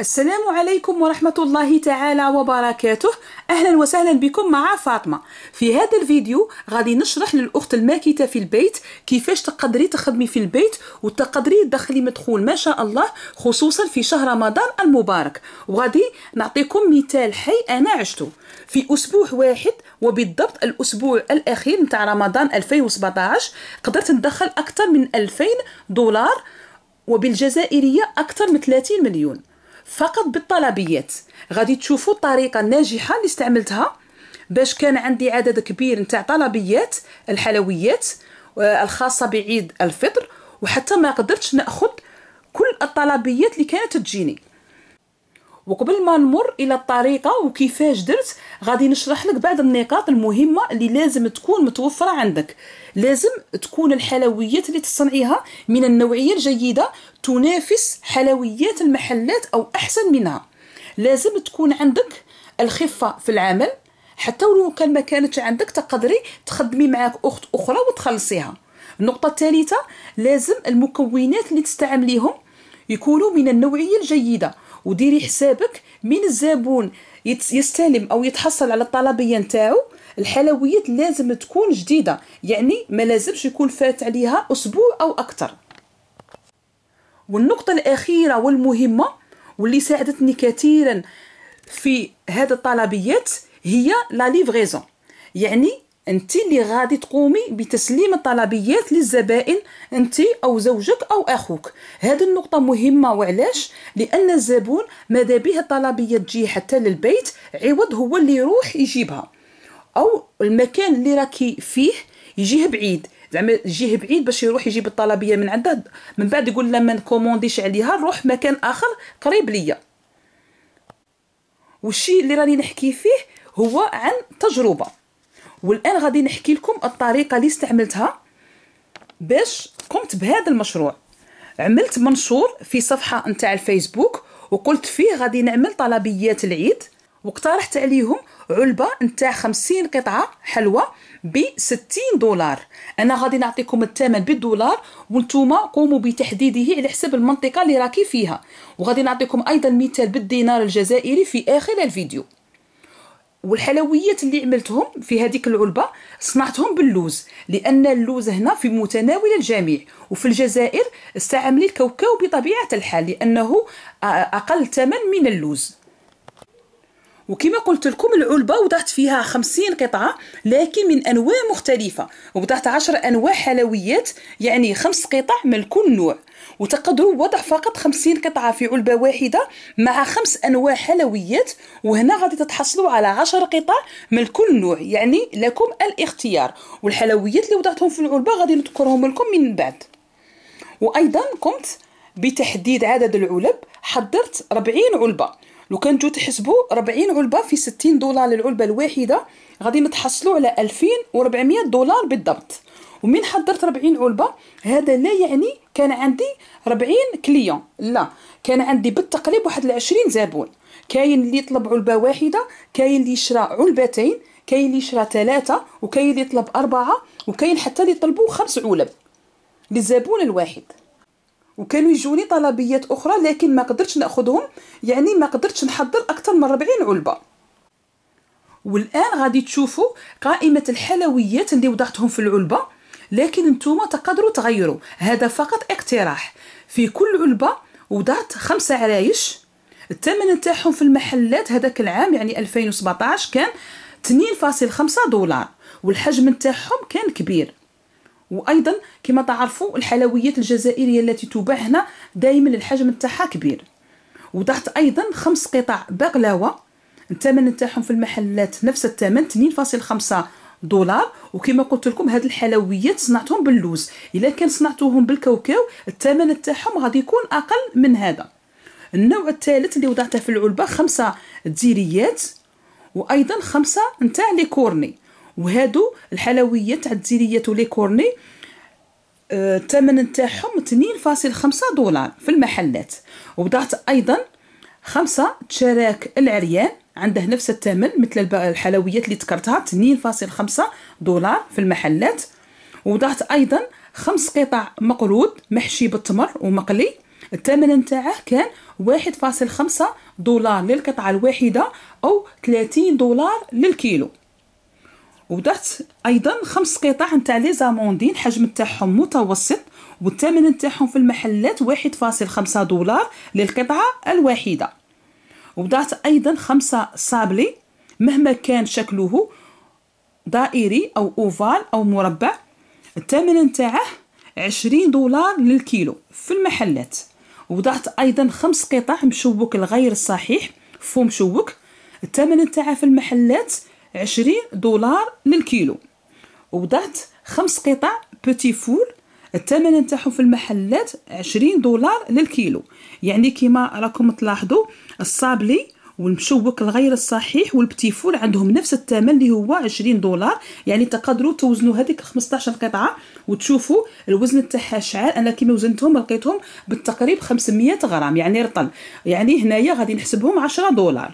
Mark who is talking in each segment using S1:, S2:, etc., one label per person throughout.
S1: السلام عليكم ورحمة الله تعالى وبركاته أهلا وسهلا بكم مع فاطمة في هذا الفيديو غادي نشرح للأخت الماكتة في البيت كيفاش تقدري تخدمي في البيت وتقدري تدخلي مدخول ما شاء الله خصوصا في شهر رمضان المبارك وغادي نعطيكم مثال حي أنا عشته في أسبوع واحد وبالضبط الأسبوع الأخير متاع رمضان 2017 قدرت ندخل أكثر من 2000 دولار وبالجزائرية أكثر من 30 مليون فقط بالطلبيات غادي تشوفوا الطريقه الناجحه اللي استعملتها باش كان عندي عدد كبير نتاع طلبيات الحلويات آه، الخاصه بعيد الفطر وحتى ما قدرتش ناخذ كل الطلبيات اللي كانت تجيني وقبل ما نمر الى الطريقه وكيفاش درت غادي نشرح لك بعض النقاط المهمه اللي لازم تكون متوفره عندك لازم تكون الحلويات اللي تصنعيها من النوعيه الجيده تنافس حلويات المحلات او احسن منها لازم تكون عندك الخفه في العمل حتى ولو كان ما كانتش عندك تقدري تخدمي معاك اخت اخرى وتخلصيها النقطه الثالثه لازم المكونات اللي تستعمليهم يكونوا من النوعيه الجيده وديري حسابك من الزبون يستلم او يتحصل على الطلبيه نتاعو الحلويات لازم تكون جديده يعني ما لازمش يكون فات عليها اسبوع او اكثر والنقطه الاخيره والمهمه واللي ساعدتني كثيرا في هذه الطلبيات هي لا ليفريزون يعني انت اللي غادي تقومي بتسليم الطلبيات للزبائن انت او زوجك او اخوك هذه النقطه مهمه وعلاش لان الزبون ماذا به الطلبيه تجي حتى للبيت عوض هو اللي يروح يجيبها او المكان اللي راكي فيه يجيه بعيد زعما يجيه بعيد باش يروح يجيب الطلبيه من عنده من بعد يقول لما نكومونديش عليها نروح مكان اخر قريب ليا والشيء اللي راني نحكي فيه هو عن تجربه والان غادي نحكي لكم الطريقه اللي استعملتها باش قمت بهذا المشروع عملت منشور في صفحه نتاع الفيسبوك وقلت فيه غادي نعمل طلبيات العيد واقترحت عليهم علبه نتاع 50 قطعه حلوى ب 60 دولار انا غادي نعطيكم الثمن بالدولار وانتم قوموا بتحديده على حسب المنطقه اللي راكي فيها وغادي نعطيكم ايضا مثال بالدينار الجزائري في اخر الفيديو والحلويات اللي عملتهم في هذيك العلبه صنعتهم باللوز لان اللوز هنا في متناول الجميع وفي الجزائر استعملي الكاوكاو بطبيعه الحال لانه اقل ثمن من اللوز وكما قلت لكم العلبه وضعت فيها 50 قطعه لكن من انواع مختلفه وضعت 10 انواع حلويات يعني خمس قطع من كل نوع وتقدر وضع فقط 50 قطعة في علبة واحدة مع خمس أنواع حلويات وهنا غادي تتحصلوا على 10 قطع من كل نوع يعني لكم الاختيار والحلويات اللي وضعتهم في العلبة غادي نذكرهم لكم من بعد وأيضا قمت بتحديد عدد العلب حضرت 40 علبة لو كان جو تحسبوا 40 علبة في 60 دولار للعلبة الواحدة غادي نتحصلوا على 2400 دولار بالضبط ومن حضرت 40 علبه هذا لا يعني كان عندي 40 كليون لا كان عندي بالتقريب واحد 20 زبون كاين اللي طلب علبه واحده كاين اللي يشرى علبتين كاين اللي يشرى ثلاثه وكاين اللي طلب اربعه وكاين حتى اللي يطلبوا خمس علب للزبون الواحد وكانوا يجوني طلبيات اخرى لكن ما قدرتش ناخذهم يعني ما قدرتش نحضر اكثر من 40 علبه والان غادي تشوفوا قائمه الحلويات اللي وضعتهم في العلبه لكن نتوما تقدروا تغيروا هذا فقط اقتراح في كل علبه وضعت خمسة عرايش الثمن تاعهم في المحلات هذاك العام يعني 2017 كان 2.5 دولار والحجم تاعهم كان كبير وايضا كما تعرفوا الحلويات الجزائريه التي تباع هنا دائما الحجم تاعها كبير وضعت ايضا خمس قطع بقلاوه الثمن تاعهم في المحلات نفس الثمن 2.5 دولار وكما قلت لكم هاد الحلويات صنعتهم باللوز الا كان صنعتوهم بالكاوكاو الثمن تاعهم غادي يكون اقل من هذا النوع الثالث اللي وضعته في العلبه خمسه ديريات وايضا خمسه نتاع لي كورني وهادو الحلويات تاع الديريات ولي كورني آه، الثمن آه تاعهم 2.5 دولار في المحلات وضعت ايضا خمسة تشارك العريان عنده نفس الثمن مثل الحلويات اللي ذكرتها 2.5 دولار في المحلات وضعت أيضا خمس قطع مقرود محشي بالتمر ومقلي الثمن نتاعه كان 1.5 دولار للقطعة الواحدة أو 30 دولار للكيلو وضعت أيضا خمس قطع نتاع لي زاموندين حجم نتاعهم متوسط والثمن نتاعهم في المحلات واحد فاصل دولار للقطعة الواحدة وضعت أيضا خمسة صابلي مهما كان شكله دائري أو أوفال أو مربع الثمن نتاعه عشرين دولار للكيلو في المحلات وضعت أيضا خمس قطع مشوك الغير صحيح فو مشوك الثمن نتاعه في المحلات عشرين دولار للكيلو وضعت خمس قطع بوتي فول الثمن نتاعهم في المحلات 20 دولار للكيلو يعني كيما راكم تلاحظوا الصابلي والمشوك الغير الصحيح والبتيفول عندهم نفس الثمن اللي هو 20 دولار يعني تقدروا توزنوا هذيك 15 قطعه وتشوفوا الوزن تاعها شعال انا كيما وزنتهم لقيتهم بالتقريب 500 غرام يعني رطل يعني هنايا غادي نحسبهم 10 دولار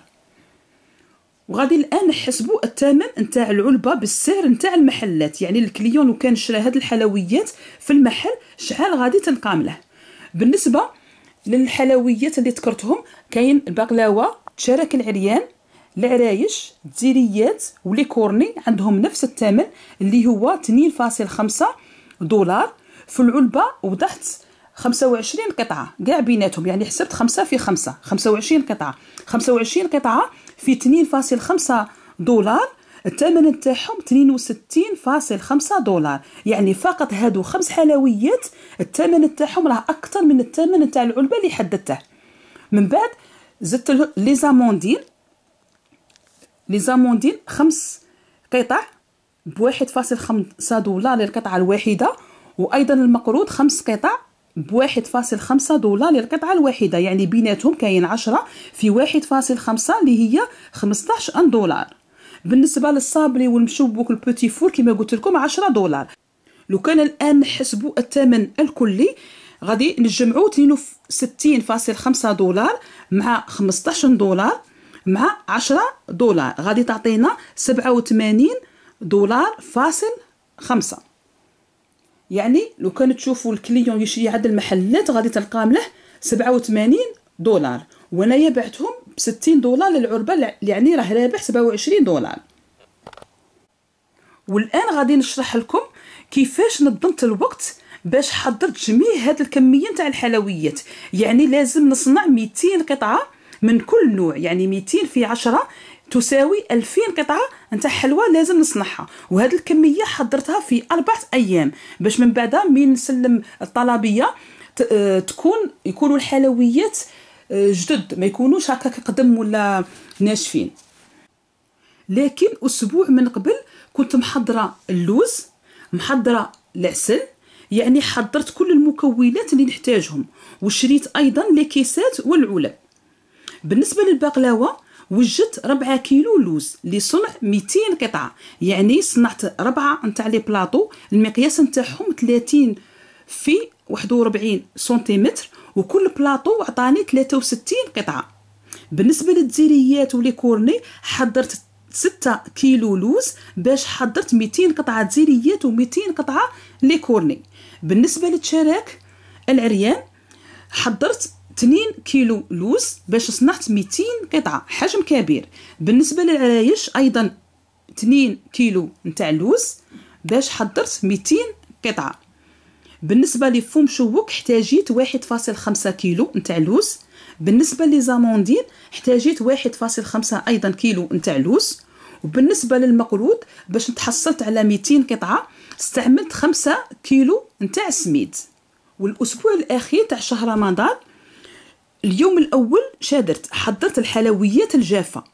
S1: وغادي الان نحسبوا الثمن نتاع العلبه بالسعر نتاع المحلات يعني الكليون لو كان شرا هاد الحلويات في المحل شحال غادي تنقام له بالنسبه للحلويات اللي ذكرتهم كاين البقلاوه تشارك العريان العرايش الديريات ولي كورني عندهم نفس الثمن اللي هو 2.5 دولار في العلبه وضحت 25 قطعه كاع بيناتهم يعني حسبت 5 في 5 25 قطعه 25 قطعه في 2.5 دولار الثمن تاعهم 62.5 دولار يعني فقط هادو خمس حلويات الثمن تاعهم راه اكثر من الثمن تاع العلبه اللي حددته من بعد زدت لي زاموندين لي زاموندين خمس قطع بواحد فاصل خمسة دولار للقطعة الواحدة وأيضا المقروض خمس قطع بواحد فاصل خمسة دولار للقطعة الواحدة يعني بيناتهم كاين عشرة في واحد فاصل خمسة اللي هي خمسطاش دولار بالنسبة للصابلي والمشوبوك البوتي فور كما قلت لكم عشرة دولار لو كان الآن نحسبوا الثمن الكلي غادي نجمعوا خمسة دولار مع 15 دولار مع عشرة دولار غادي تعطينا سبعة وثمانين دولار فاصل خمسة يعني لو كان تشوفوا الكليون يشري عدد المحلات غادي تلقى ملح 87 دولار وانايا بعتهم ب 60 دولار للعربه يعني راه رابح 27 دولار والان غادي نشرح لكم كيفاش نظمت الوقت باش حضرت جميع هاد الكميه نتاع الحلويات يعني لازم نصنع 200 قطعه من كل نوع يعني 200 في 10 تساوي 2000 قطعه نتاع حلوى لازم نصنعها وهذه الكميه حضرتها في اربع ايام باش من بعد من نسلم الطلبيه آه، تكون يكونوا الحلويات آه، جدد ما يكونوش هكا قدم ولا ناشفين لكن اسبوع من قبل كنت محضره اللوز محضره العسل يعني حضرت كل المكونات اللي نحتاجهم وشريت ايضا لكيسات والعلب بالنسبه للبقلاوه وجدت 4 كيلو لوز لصنع 200 قطعه يعني صنعت 4 نتاع لي بلاطو المقياس نتاعهم 30 في 41 سنتيمتر وكل بلاطو عطاني 63 قطعه بالنسبه للتزيريات ولي كورني حضرت 6 كيلو لوز باش حضرت 200 قطعه تزيريات و200 قطعه لي كورني بالنسبه للشراك العريان حضرت 2 كيلو لوز باش صنعت 200 قطعه حجم كبير بالنسبه للعرايش ايضا 2 كيلو نتاع لوز باش حضرت 200 قطعه بالنسبه لفوم شوك احتاجيت 1.5 كيلو نتاع لوز بالنسبه لزاموندين احتاجيت 1.5 ايضا كيلو نتاع لوز وبالنسبه للمقرود باش تحصلت على 200 قطعه استعملت 5 كيلو نتاع سميد والاسبوع الاخير تاع شهر رمضان اليوم الاول شادرت حضرت الحلويات الجافه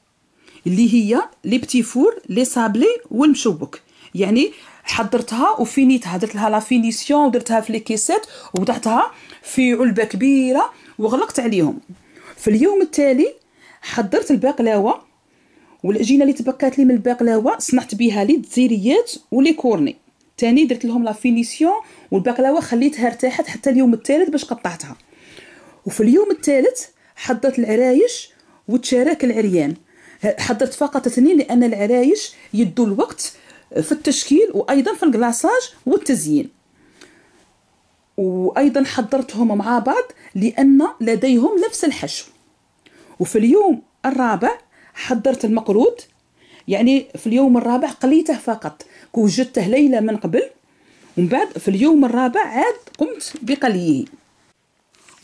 S1: اللي هي لي بتي فور لي سابلي والمشوك يعني حضرتها وفينيتها درت لها لا فينيسيون ودرتها في لي كيسات ووضعتها في علبه كبيره وغلقت عليهم في اليوم التالي حضرت البقلاوه والعجينه اللي تبقات لي من البقلاوه صنعت بها لي تزيريات ولي كورني تاني درت لهم لا فينيسيون والبقلاوه خليتها ارتاحت حتى اليوم الثالث باش قطعتها وفي اليوم الثالث حضرت العرايش وتشارك العريان حضرت فقط اثنين لان العرايش يدوا الوقت في التشكيل وايضا في الكلاصاج والتزيين وايضا حضرتهم مع بعض لان لديهم نفس الحشو وفي اليوم الرابع حضرت المقرود يعني في اليوم الرابع قليته فقط وجدته ليله من قبل ومن بعد في اليوم الرابع عاد قمت بقليه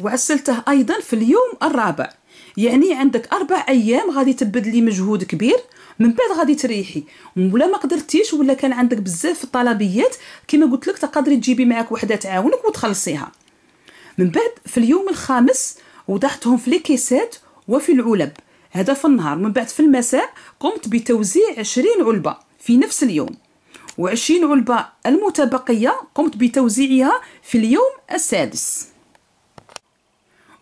S1: وعسلته أيضا في اليوم الرابع يعني عندك أربع أيام غادي تبدلي مجهود كبير من بعد غادي تريحي ولا ما قدرتيش ولا كان عندك بزاف الطلبيات كما قلت لك تقدري تجيبي معك وحده تعاونك وتخلصيها من بعد في اليوم الخامس وضعتهم في الكيسات وفي العلب هذا في النهار من بعد في المساء قمت بتوزيع 20 علبه في نفس اليوم و20 علبه المتبقيه قمت بتوزيعها في اليوم السادس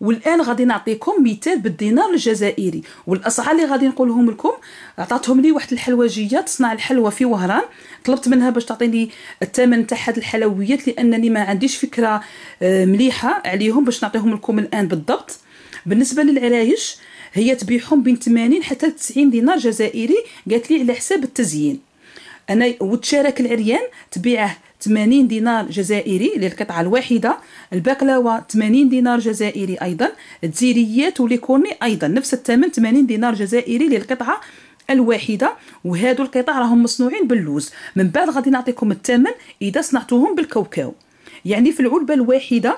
S1: والان غادي نعطيكم مثال بالدينار الجزائري والاسعار اللي غادي نقولهم لكم عطاتهم لي واحد الحلوجيه تصنع الحلوى في وهران طلبت منها باش تعطيني الثمن تاع هاد الحلويات لانني ما عنديش فكره آه، مليحه عليهم باش نعطيهم لكم الان بالضبط بالنسبه للعرايش هي تبيعهم بين 80 حتى 90 دينار جزائري قالت لي على حساب التزيين انا وتشارك العريان تبيعه 80 دينار جزائري للقطعه الواحده البقلاوه 80 دينار جزائري ايضا الديريات وليكورني ايضا نفس الثمن 80 دينار جزائري للقطعه الواحده وهادو القطع راهم مصنوعين باللوز من بعد غادي نعطيكم الثمن اذا صنعتوهم بالكاوكاو يعني في العلبه الواحده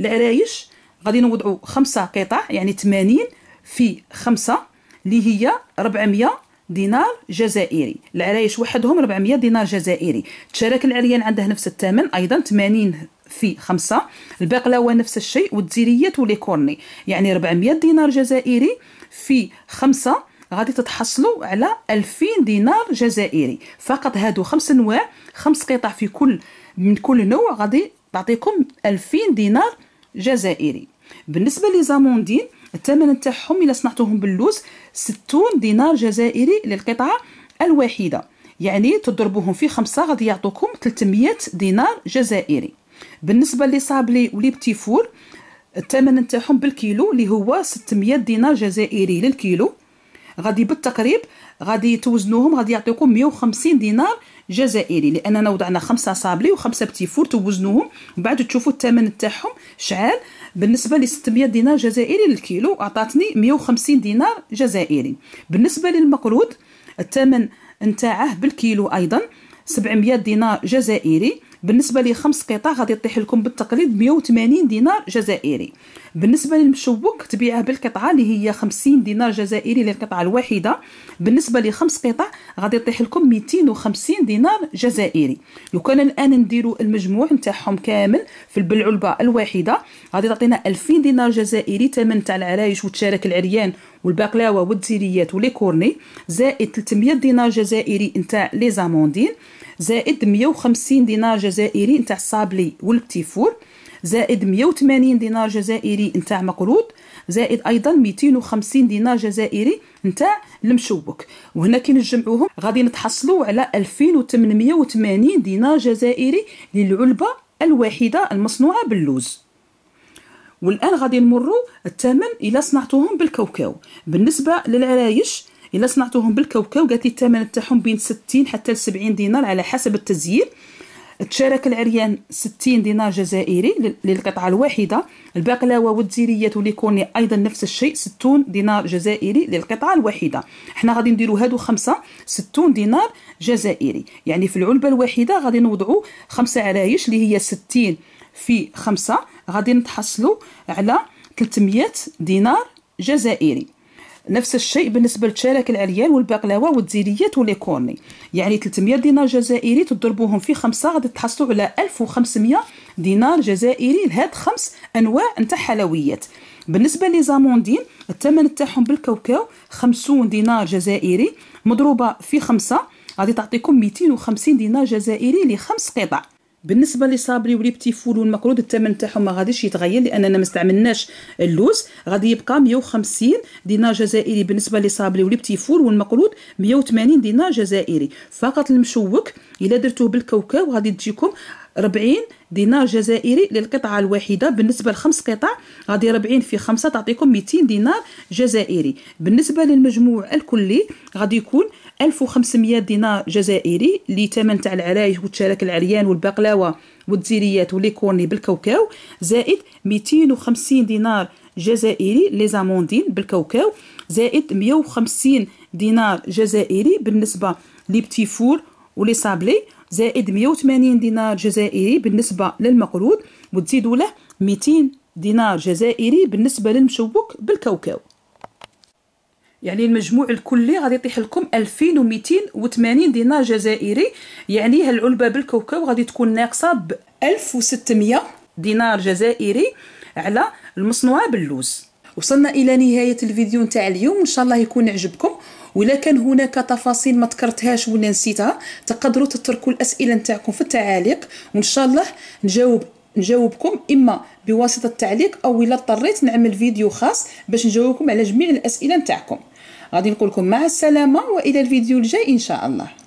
S1: العرايش غادي نوضعو خمسة قطع يعني 80 في خمسة اللي هي 400 دينار جزائري العرايش وحدهم 400 دينار جزائري تشارك العريان عنده نفس الثمن ايضا 80 في خمسة البقلاوة نفس الشيء والديريات وليكورني يعني 400 دينار جزائري في خمسة غادي تتحصلوا على 2000 دينار جزائري فقط هادو خمس انواع خمس قطع في كل من كل نوع غادي تعطيكم 2000 دينار جزائري بالنسبه لزاموندين الثمن تاعهم الا صنعتوهم باللوز 60 دينار جزائري للقطعه الواحده يعني تضربوهم في خمسة غادي يعطوكم 300 دينار جزائري بالنسبه لصابلي صابلي ولي بتي فور الثمن تاعهم بالكيلو اللي هو 600 دينار جزائري للكيلو غادي بالتقريب غادي توزنوهم غادي يعطيكم 150 دينار جزائري لاننا وضعنا خمسه صابلي وخمسه بتي فورت ووزنوهم وبعد تشوفوا الثمن تاعهم شعال بالنسبه ل 600 دينار جزائري للكيلو عطاتني 150 دينار جزائري بالنسبه للمقروض الثمن نتاعه بالكيلو ايضا 700 دينار جزائري بالنسبه لخمس قطع غادي يطيح لكم بالتقليد 180 دينار جزائري بالنسبه للمشوك تبيعه بالقطعه اللي هي 50 دينار جزائري للقطعه الواحده بالنسبه لخمس قطع غادي يطيح لكم 250 دينار جزائري لو كان الان نديروا المجموع نتاعهم كامل في البلعلبه الواحده غادي تعطينا 2000 دينار جزائري ثمن تاع العرايش وتشارك العريان والبقلاوه والتيريات وليكورني كورني زائد 300 دينار جزائري نتاع لي زاموندين زائد 150 دينار جزائري نتاع الصابلي والبتيفور زائد 180 دينار جزائري نتاع مقروض زائد ايضا 250 دينار جزائري نتاع المشوك وهنا كي نجمعوهم غادي نتحصلوا على 2880 دينار جزائري للعلبه الواحده المصنوعه باللوز والان غادي نمروا الثمن الى صنعتوهم بالكاوكاو بالنسبه للعرايش الا صنعتوهم بالكاوكاو قالت لي الثمن تاعهم بين 60 حتى ل 70 دينار على حسب التزيين تشارك العريان 60 دينار جزائري للقطعة الواحدة البقلاوة والدزيريات وليكوني أيضا نفس الشيء 60 دينار جزائري للقطعة الواحدة حنا غادي نديرو هادو خمسة 60 دينار جزائري يعني في العلبة الواحدة غادي نوضعوا خمسة عرايش اللي هي 60 في خمسة غادي نتحصلوا على 300 دينار جزائري نفس الشيء بالنسبه للتشارك العريان والبقلاوه والديريات وليكورني يعني 300 دينار جزائري تضربوهم في خمسه غادي تحصلوا على 1500 دينار جزائري لهاد خمس انواع نتاع حلويات بالنسبه لي زاموندين الثمن تاعهم بالكاوكاو 50 دينار جزائري مضروبه في خمسه غادي تعطيكم 250 دينار جزائري لخمس قطع بالنسبه لصابري وليبتي فول والمكرود الثمن تاعهم ما غاديش يتغير لاننا ما استعملناش اللوز غادي يبقى 150 دينار جزائري بالنسبه لصابري وليبتي فول والمكرود 180 دينار جزائري فقط المشوك الا درتوه بالكاوكاو غادي تجيكم 40 دينار جزائري للقطعه الواحده بالنسبه لخمس قطع غادي 40 في 5 تعطيكم 200 دينار جزائري بالنسبه للمجموع الكلي غادي يكون 1500 دينار جزائري لثمن تاع العرايش والشراك العريان والبقلاوه والدزيريات وليكورني بالكاوكاو زائد 250 دينار جزائري لي زاموندين بالكاوكاو زائد 150 دينار جزائري بالنسبه لي بتي فور ولي صابلي زائد 180 دينار جزائري بالنسبه للمقروض وتزيدوا له 200 دينار جزائري بالنسبه للمشوك بالكاوكاو يعني المجموع الكلي غادي يطيح لكم 2280 دينار جزائري يعني هالعلبه بالكاوكاو غادي تكون ناقصه ب 1600 دينار جزائري على المصنوعه باللوز وصلنا الى نهايه الفيديو نتاع اليوم ان شاء الله يكون عجبكم ولا كان هناك تفاصيل ما ذكرتهاش ولا نسيتها تقدروا تتركوا الاسئله نتاعكم في التعاليق وان شاء الله نجاوب نجاوبكم اما بواسطه التعليق او الا اضطريت نعمل فيديو خاص باش نجاوبكم على جميع الاسئله نتاعكم غادي نقول لكم مع السلامه والى الفيديو الجاي ان شاء الله